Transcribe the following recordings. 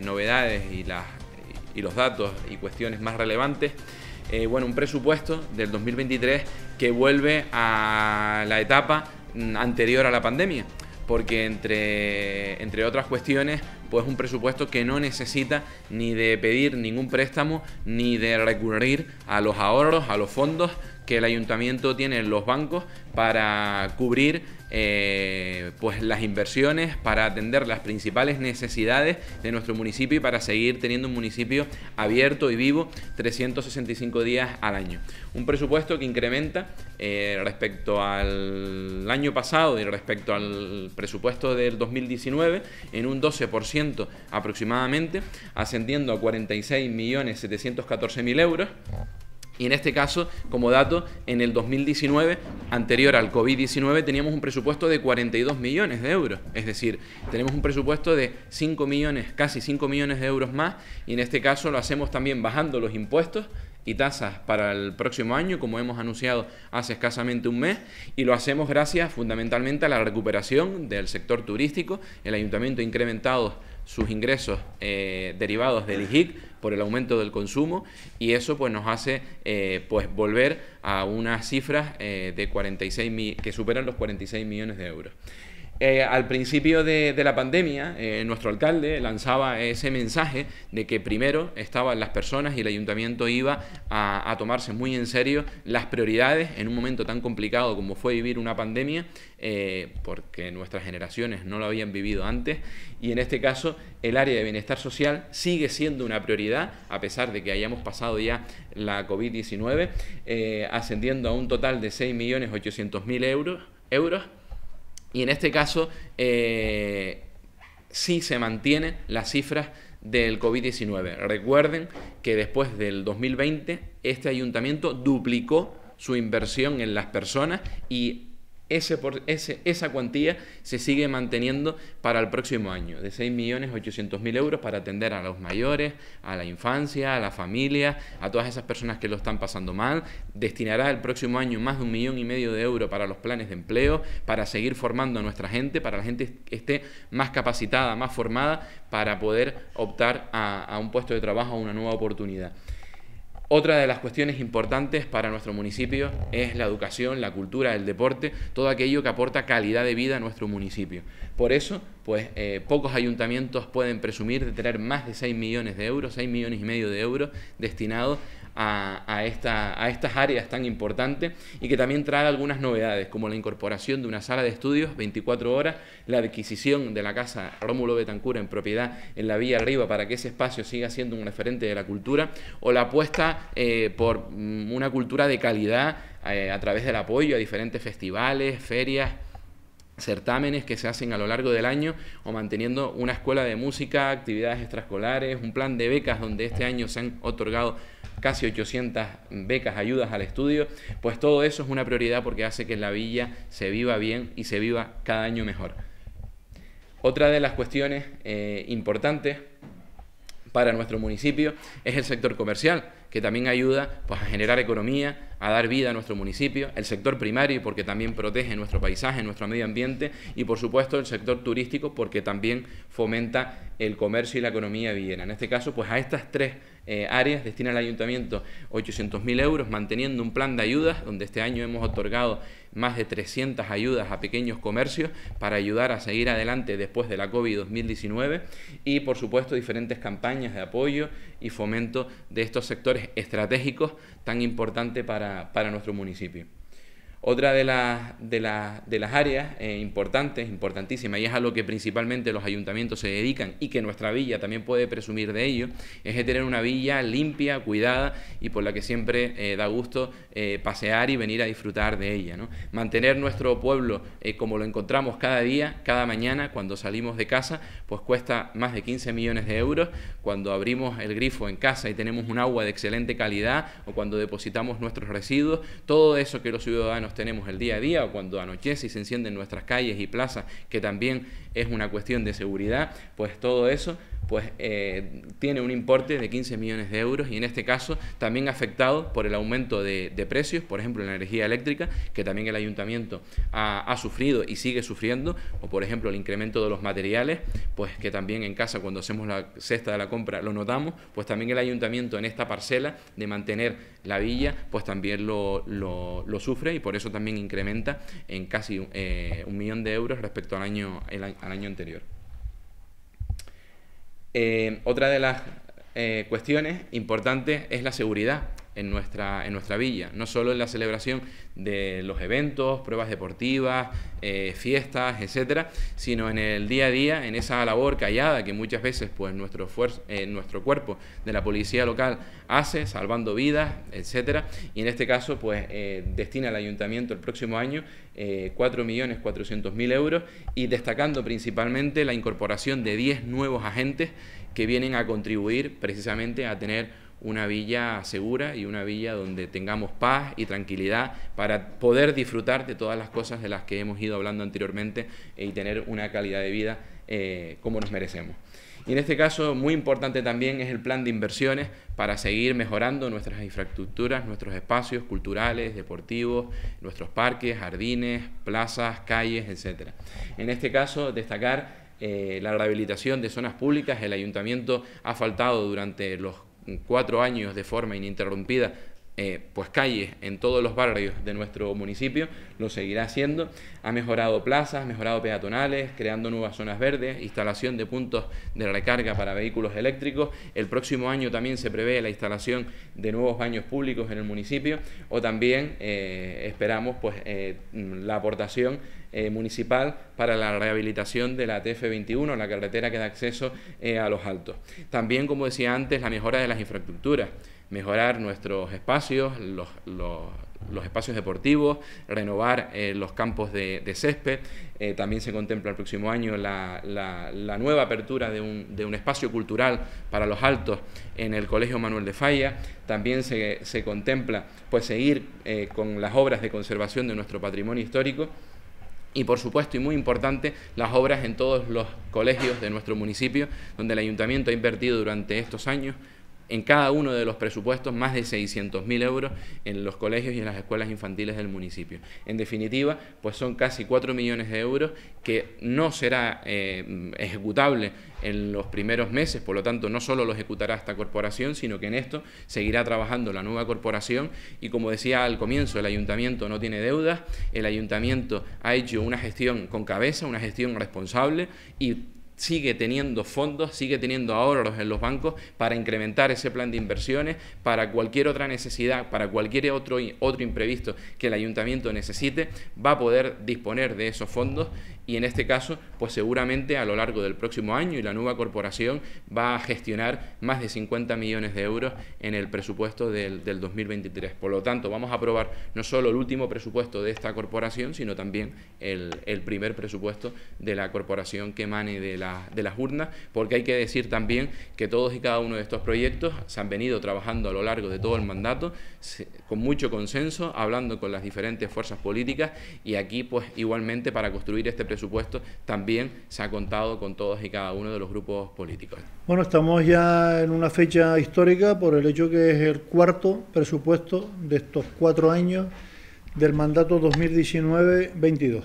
novedades y, los datos y cuestiones más relevantes, eh, bueno, un presupuesto del 2023 que vuelve a la etapa mm, anterior a la pandemia, porque entre, entre otras cuestiones, pues un presupuesto que no necesita ni de pedir ningún préstamo, ni de recurrir a los ahorros, a los fondos que el ayuntamiento tiene en los bancos para cubrir eh, pues las inversiones para atender las principales necesidades de nuestro municipio y para seguir teniendo un municipio abierto y vivo 365 días al año. Un presupuesto que incrementa eh, respecto al año pasado y respecto al presupuesto del 2019 en un 12% aproximadamente, ascendiendo a 46.714.000 euros. Y en este caso, como dato, en el 2019, anterior al COVID-19, teníamos un presupuesto de 42 millones de euros. Es decir, tenemos un presupuesto de 5 millones, casi 5 millones de euros más. Y en este caso lo hacemos también bajando los impuestos y tasas para el próximo año, como hemos anunciado hace escasamente un mes, y lo hacemos gracias fundamentalmente a la recuperación del sector turístico. El ayuntamiento incrementado sus ingresos eh, derivados del IGIC por el aumento del consumo y eso pues nos hace eh, pues volver a unas cifras eh, de 46 que superan los 46 millones de euros. Eh, al principio de, la pandemia, eh, nuestro alcalde lanzaba ese mensaje de que primero estaban las personas y el ayuntamiento iba a, tomarse muy en serio las prioridades en un momento tan complicado como fue vivir una pandemia, eh, porque nuestras generaciones no lo habían vivido antes, y en este caso el área de bienestar social sigue siendo una prioridad, a pesar de que hayamos pasado ya la COVID-19, ascendiendo a un total de 6.800.000 euros y en este caso eh, sí se mantienen las cifras del COVID-19. Recuerden que después del 2020 este ayuntamiento duplicó su inversión en las personas y esa cuantía se sigue manteniendo para el próximo año, de 6.800.000 euros para atender a los mayores, a la infancia, a la familia, a todas esas personas que lo están pasando mal. Destinará el próximo año más de un millón y medio de euros para los planes de empleo, para seguir formando a nuestra gente, para la gente que esté más capacitada, más formada, para poder optar a un puesto de trabajo, a una nueva oportunidad. Otra de las cuestiones importantes para nuestro municipio es la educación, la cultura, el deporte, todo aquello que aporta calidad de vida a nuestro municipio. Por eso, pues eh, pocos ayuntamientos pueden presumir de tener más de 6 millones de euros, 6 millones y medio de euros destinados a, a, estas áreas tan importantes y que también trae algunas novedades, como la incorporación de una sala de estudios 24 horas, la adquisición de la casa Rómulo Betancura en propiedad en la Vía Arriba para que ese espacio siga siendo un referente de la cultura, o la apuesta eh, por mm, una cultura de calidad eh, a través del apoyo a diferentes festivales, ferias, certámenes que se hacen a lo largo del año o manteniendo una escuela de música, actividades extraescolares, un plan de becas donde este año se han otorgado casi 800 becas, ayudas al estudio, pues todo eso es una prioridad porque hace que la villa se viva bien y se viva cada año mejor. Otra de las cuestiones eh, importantes para nuestro municipio, es el sector comercial, que también ayuda pues, a generar economía, a dar vida a nuestro municipio, el sector primario, porque también protege nuestro paisaje, nuestro medio ambiente, y por supuesto el sector turístico, porque también fomenta el comercio y la economía de En este caso, pues a estas tres eh, áreas, destina al ayuntamiento 800.000 euros, manteniendo un plan de ayudas, donde este año hemos otorgado más de 300 ayudas a pequeños comercios para ayudar a seguir adelante después de la covid 19 y, por supuesto, diferentes campañas de apoyo y fomento de estos sectores estratégicos tan importantes para nuestro municipio. Otra de, las áreas eh, importantes, importantísima, y es a lo que principalmente los ayuntamientos se dedican y que nuestra villa también puede presumir de ello, es de tener una villa limpia, cuidada y por la que siempre eh, da gusto eh, pasear y venir a disfrutar de ella. Mantener nuestro pueblo como lo encontramos cada día, cada mañana, cuando salimos de casa, pues cuesta más de 15 millones de euros. Cuando abrimos el grifo en casa y tenemos un agua de excelente calidad o cuando depositamos nuestros residuos, todo eso que los ciudadanos tenemos el día a día o cuando anochece y se encienden nuestras calles y plazas, que también es una cuestión de seguridad, pues todo eso pues eh, tiene un importe de 15 millones de euros y en este caso también afectado por el aumento de, precios, por ejemplo la energía eléctrica, que también el ayuntamiento ha, sufrido y sigue sufriendo, o por ejemplo el incremento de los materiales, pues que también en casa cuando hacemos la cesta de la compra lo notamos, pues también el ayuntamiento en esta parcela de mantener la villa, pues también lo sufre y por eso ...eso también incrementa en casi eh, un millón de euros respecto al año, al año anterior. Eh, otra de las eh, cuestiones importantes es la seguridad en nuestra, en nuestra villa, no solo en la celebración de los eventos, pruebas deportivas, eh, fiestas, etcétera, sino en el día a día, en esa labor callada que muchas veces pues, nuestro, eh, nuestro cuerpo de la policía local hace, salvando vidas, etcétera, y en este caso pues eh, destina al ayuntamiento el próximo año 4.400.000 euros y destacando principalmente la incorporación de 10 nuevos agentes que vienen a contribuir precisamente a tener una villa segura y una villa donde tengamos paz y tranquilidad para poder disfrutar de todas las cosas de las que hemos ido hablando anteriormente y tener una calidad de vida eh, como nos merecemos. Y en este caso, muy importante también es el plan de inversiones para seguir mejorando nuestras infraestructuras, nuestros espacios culturales, deportivos, nuestros parques, jardines, plazas, calles, etc. En este caso, destacar eh, la rehabilitación de zonas públicas. El ayuntamiento ha faltado durante los cuatro años de forma ininterrumpida eh, pues calles en todos los barrios de nuestro municipio, lo seguirá haciendo. Ha mejorado plazas, mejorado peatonales, creando nuevas zonas verdes, instalación de puntos de recarga para vehículos eléctricos. El próximo año también se prevé la instalación de nuevos baños públicos en el municipio o también eh, esperamos pues, eh, la aportación municipal para la rehabilitación de la TF21, la carretera que da acceso a los altos. También, como decía antes, la mejora de las infraestructuras mejorar nuestros espacios, los, espacios deportivos, renovar eh, los campos de, césped. Eh, también se contempla el próximo año la, nueva apertura de un, de un, espacio cultural para los altos en el Colegio Manuel de Falla. También se, contempla pues, seguir eh, con las obras de conservación de nuestro patrimonio histórico y por supuesto y muy importante las obras en todos los colegios de nuestro municipio donde el ayuntamiento ha invertido durante estos años en cada uno de los presupuestos más de 600.000 euros en los colegios y en las escuelas infantiles del municipio. En definitiva, pues son casi 4 millones de euros que no será eh, ejecutable en los primeros meses, por lo tanto no solo lo ejecutará esta corporación, sino que en esto seguirá trabajando la nueva corporación y como decía al comienzo, el ayuntamiento no tiene deudas, el ayuntamiento ha hecho una gestión con cabeza, una gestión responsable y sigue teniendo fondos, sigue teniendo ahorros en los bancos para incrementar ese plan de inversiones, para cualquier otra necesidad, para cualquier otro, otro imprevisto que el ayuntamiento necesite, va a poder disponer de esos fondos y en este caso, pues seguramente a lo largo del próximo año y la nueva corporación va a gestionar más de 50 millones de euros en el presupuesto del, 2023. Por lo tanto, vamos a aprobar no solo el último presupuesto de esta corporación, sino también el, el primer presupuesto de la corporación que emane de la de las urnas, porque hay que decir también que todos y cada uno de estos proyectos se han venido trabajando a lo largo de todo el mandato, con mucho consenso, hablando con las diferentes fuerzas políticas y aquí pues igualmente para construir este presupuesto también se ha contado con todos y cada uno de los grupos políticos. Bueno, estamos ya en una fecha histórica por el hecho que es el cuarto presupuesto de estos cuatro años del mandato 2019-22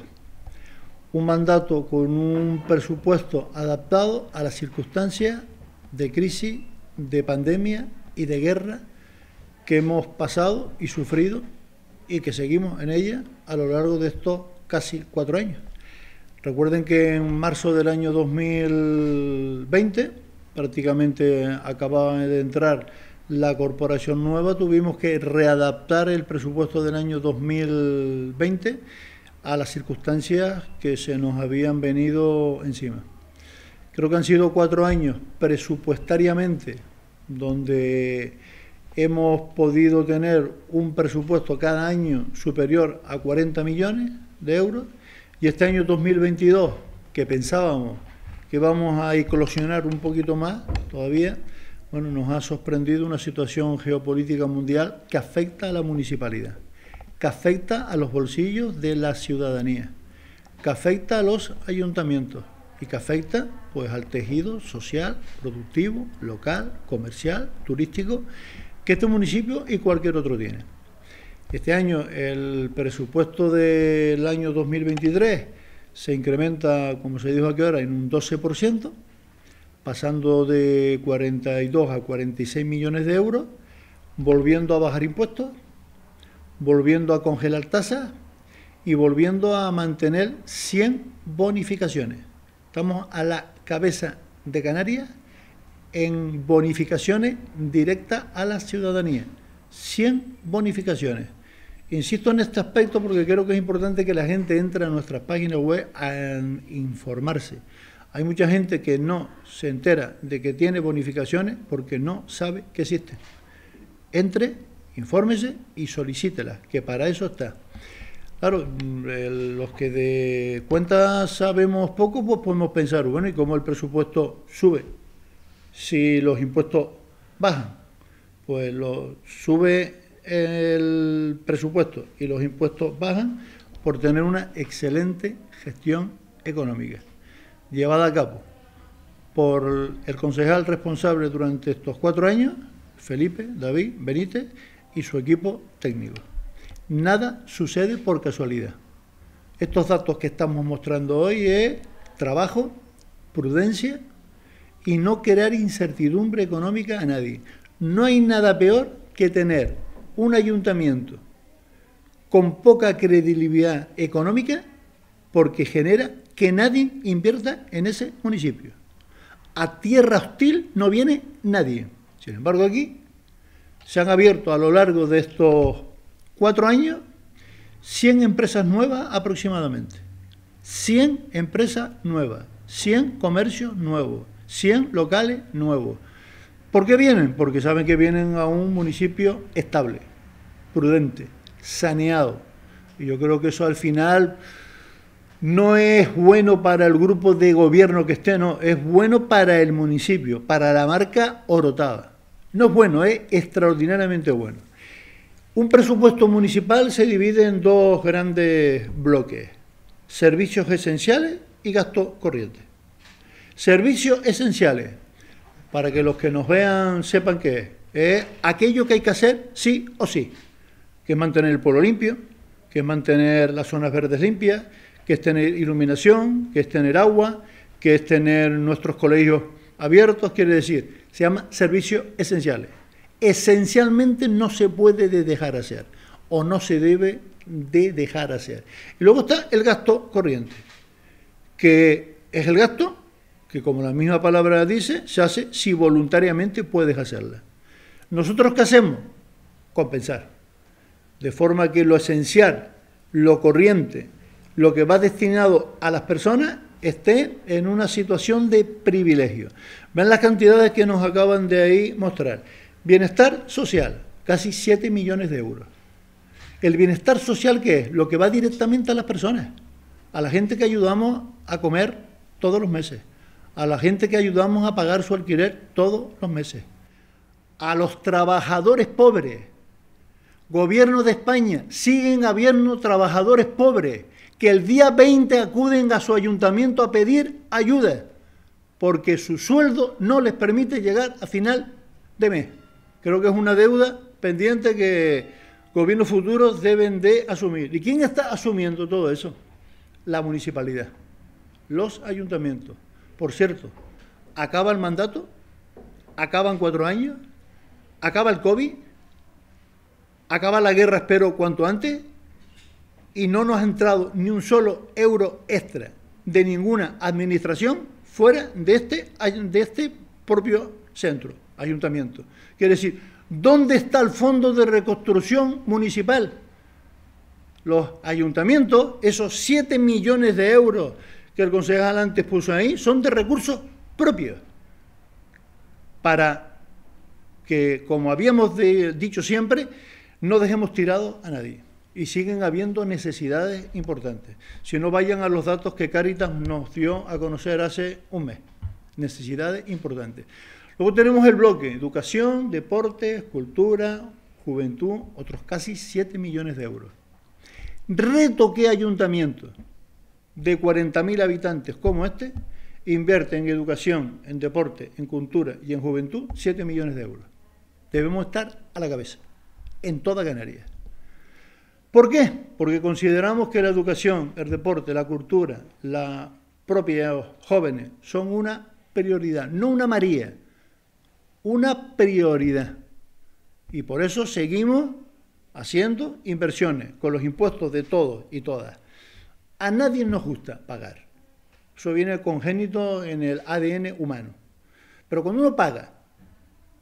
un mandato con un presupuesto adaptado a las circunstancias de crisis, de pandemia y de guerra que hemos pasado y sufrido y que seguimos en ella a lo largo de estos casi cuatro años. Recuerden que en marzo del año 2020, prácticamente acababa de entrar la corporación nueva, tuvimos que readaptar el presupuesto del año 2020 a las circunstancias que se nos habían venido encima. Creo que han sido cuatro años presupuestariamente donde hemos podido tener un presupuesto cada año superior a 40 millones de euros y este año 2022, que pensábamos que vamos a eclosionar un poquito más todavía, bueno, nos ha sorprendido una situación geopolítica mundial que afecta a la municipalidad que afecta a los bolsillos de la ciudadanía, que afecta a los ayuntamientos y que afecta pues al tejido social, productivo, local, comercial, turístico que este municipio y cualquier otro tiene. Este año el presupuesto del año 2023 se incrementa, como se dijo aquí ahora, en un 12%, pasando de 42 a 46 millones de euros, volviendo a bajar impuestos, volviendo a congelar tasas y volviendo a mantener 100 bonificaciones. Estamos a la cabeza de Canarias en bonificaciones directas a la ciudadanía. 100 bonificaciones. Insisto en este aspecto porque creo que es importante que la gente entre a nuestras páginas web a informarse. Hay mucha gente que no se entera de que tiene bonificaciones porque no sabe que existen. Entre Infórmese y solicítela, que para eso está. Claro, mm, los que de cuentas sabemos poco, pues podemos pensar, bueno, ¿y cómo el presupuesto sube? Si los impuestos bajan, pues lo, sube el presupuesto y los impuestos bajan por tener una excelente gestión económica, llevada a cabo por el concejal responsable durante estos cuatro años, Felipe, David, Benítez, y su equipo técnico. Nada sucede por casualidad. Estos datos que estamos mostrando hoy es trabajo, prudencia y no crear incertidumbre económica a nadie. No hay nada peor que tener un ayuntamiento con poca credibilidad económica porque genera que nadie invierta en ese municipio. A tierra hostil no viene nadie. Sin embargo, aquí se han abierto a lo largo de estos cuatro años 100 empresas nuevas aproximadamente. 100 empresas nuevas, 100 comercios nuevos, 100 locales nuevos. ¿Por qué vienen? Porque saben que vienen a un municipio estable, prudente, saneado. Y yo creo que eso al final no es bueno para el grupo de gobierno que esté, no, es bueno para el municipio, para la marca orotada. No es bueno, es extraordinariamente bueno. Un presupuesto municipal se divide en dos grandes bloques, servicios esenciales y gasto corriente. Servicios esenciales, para que los que nos vean sepan qué es, es aquello que hay que hacer sí o sí, que es mantener el pueblo limpio, que es mantener las zonas verdes limpias, que es tener iluminación, que es tener agua, que es tener nuestros colegios abiertos, quiere decir, se llama servicios esenciales. Esencialmente no se puede de dejar hacer o no se debe de dejar hacer. Y luego está el gasto corriente, que es el gasto que como la misma palabra dice, se hace si voluntariamente puedes hacerla. Nosotros qué hacemos? Compensar. De forma que lo esencial, lo corriente, lo que va destinado a las personas esté en una situación de privilegio. Ven las cantidades que nos acaban de ahí mostrar. Bienestar social, casi 7 millones de euros. ¿El bienestar social qué es? Lo que va directamente a las personas, a la gente que ayudamos a comer todos los meses, a la gente que ayudamos a pagar su alquiler todos los meses, a los trabajadores pobres. Gobierno de España, siguen habiendo trabajadores pobres que el día 20 acuden a su ayuntamiento a pedir ayuda, porque su sueldo no les permite llegar a final de mes. Creo que es una deuda pendiente que gobiernos futuros deben de asumir. ¿Y quién está asumiendo todo eso? La municipalidad, los ayuntamientos. Por cierto, acaba el mandato, acaban cuatro años, acaba el COVID, acaba la guerra, espero, cuanto antes, y no nos ha entrado ni un solo euro extra de ninguna administración fuera de este, de este propio centro, ayuntamiento. Quiere decir, ¿dónde está el fondo de reconstrucción municipal? Los ayuntamientos, esos 7 millones de euros que el concejal antes puso ahí, son de recursos propios para que, como habíamos dicho siempre, no dejemos tirado a nadie y siguen habiendo necesidades importantes. Si no vayan a los datos que Caritas nos dio a conocer hace un mes, necesidades importantes. Luego tenemos el bloque educación, deporte, cultura, juventud, otros casi 7 millones de euros. Reto que ayuntamiento de 40.000 habitantes como este invierte en educación, en deporte, en cultura y en juventud 7 millones de euros. Debemos estar a la cabeza en toda Canarias. ¿Por qué? Porque consideramos que la educación, el deporte, la cultura, la propia jóvenes son una prioridad, no una María, una prioridad. Y por eso seguimos haciendo inversiones con los impuestos de todos y todas. A nadie nos gusta pagar. Eso viene congénito en el ADN humano. Pero cuando uno paga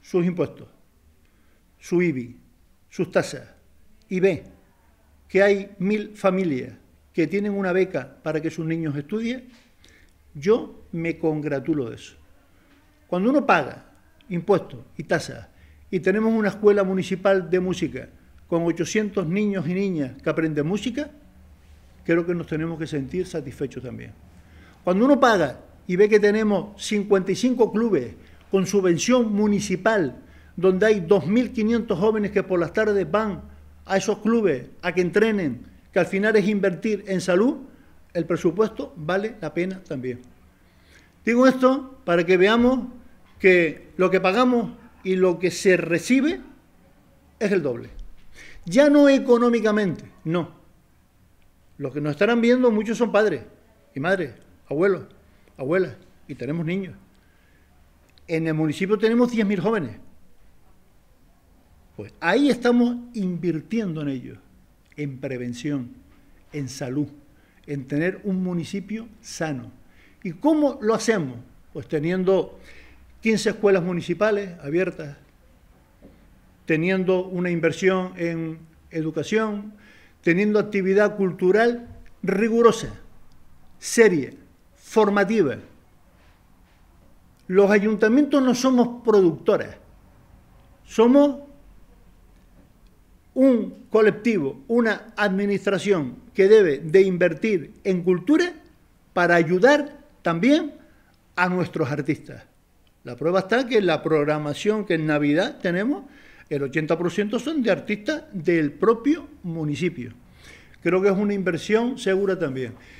sus impuestos, su IBI, sus tasas, y que hay mil familias que tienen una beca para que sus niños estudien, yo me congratulo de eso. Cuando uno paga impuestos y tasas y tenemos una escuela municipal de música con 800 niños y niñas que aprenden música, creo que nos tenemos que sentir satisfechos también. Cuando uno paga y ve que tenemos 55 clubes con subvención municipal, donde hay 2.500 jóvenes que por las tardes van a esos clubes a que entrenen, que al final es invertir en salud, el presupuesto vale la pena también. Digo esto para que veamos que lo que pagamos y lo que se recibe es el doble. Ya no económicamente, no. Los que nos estarán viendo, muchos son padres y madres, abuelos, abuelas, y tenemos niños. En el municipio tenemos 10.000 jóvenes. Pues ahí estamos invirtiendo en ellos, en prevención, en salud, en tener un municipio sano. ¿Y cómo lo hacemos? Pues teniendo 15 escuelas municipales abiertas, teniendo una inversión en educación, teniendo actividad cultural rigurosa, seria, formativa. Los ayuntamientos no somos productoras, somos un colectivo, una administración que debe de invertir en cultura para ayudar también a nuestros artistas. La prueba está que la programación que en Navidad tenemos, el 80% son de artistas del propio municipio. Creo que es una inversión segura también.